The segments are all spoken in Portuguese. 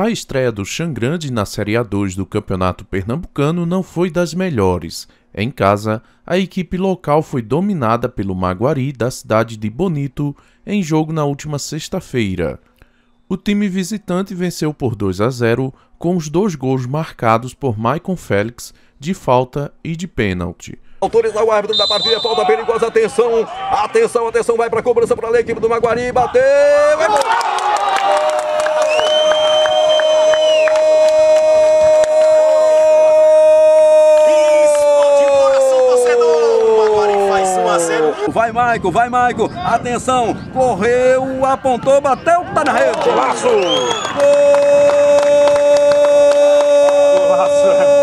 A estreia do Xangrande na Série A2 do Campeonato Pernambucano não foi das melhores. Em casa, a equipe local foi dominada pelo Maguari da cidade de Bonito em jogo na última sexta-feira. O time visitante venceu por 2 a 0, com os dois gols marcados por Maicon Félix de falta e de pênalti. Autorizar o árbitro da partida, falta perigosa, atenção, atenção, atenção, vai para a cobrança para a equipe do Maguari, bateu! É Vai, Maico, vai, Maico. Atenção, correu, apontou, bateu, tá na rede. Golaço! Golaço!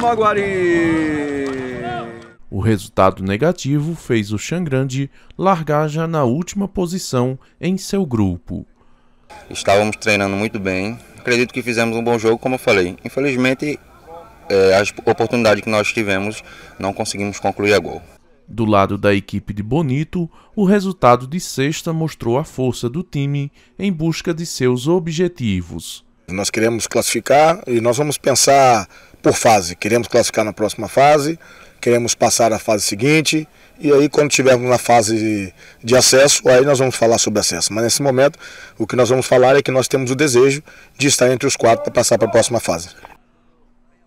Maguari. O resultado negativo fez o Xangrande largar já na última posição em seu grupo. Estávamos treinando muito bem, acredito que fizemos um bom jogo, como eu falei. Infelizmente, é, as oportunidades que nós tivemos, não conseguimos concluir a gol. Do lado da equipe de Bonito, o resultado de sexta mostrou a força do time em busca de seus objetivos. Nós queremos classificar e nós vamos pensar por fase. Queremos classificar na próxima fase, queremos passar à fase seguinte e aí quando tivermos na fase de acesso, aí nós vamos falar sobre acesso. Mas nesse momento, o que nós vamos falar é que nós temos o desejo de estar entre os quatro para passar para a próxima fase.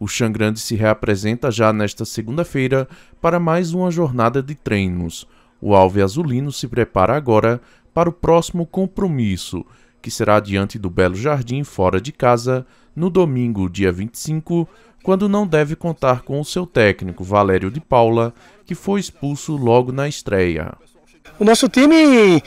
O Xangrande se reapresenta já nesta segunda-feira para mais uma jornada de treinos. O Alve Azulino se prepara agora para o próximo compromisso, que será diante do Belo Jardim fora de casa, no domingo, dia 25, quando não deve contar com o seu técnico Valério de Paula, que foi expulso logo na estreia. O nosso time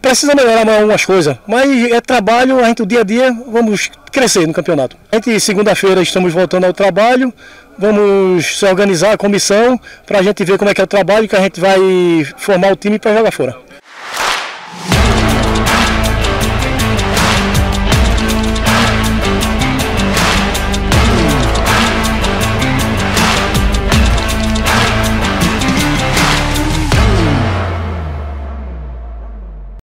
precisa melhorar algumas coisas, mas é trabalho, a gente, o dia a dia, vamos crescer no campeonato. A gente, segunda-feira, estamos voltando ao trabalho, vamos se organizar a comissão para a gente ver como é que é o trabalho que a gente vai formar o time para jogar fora.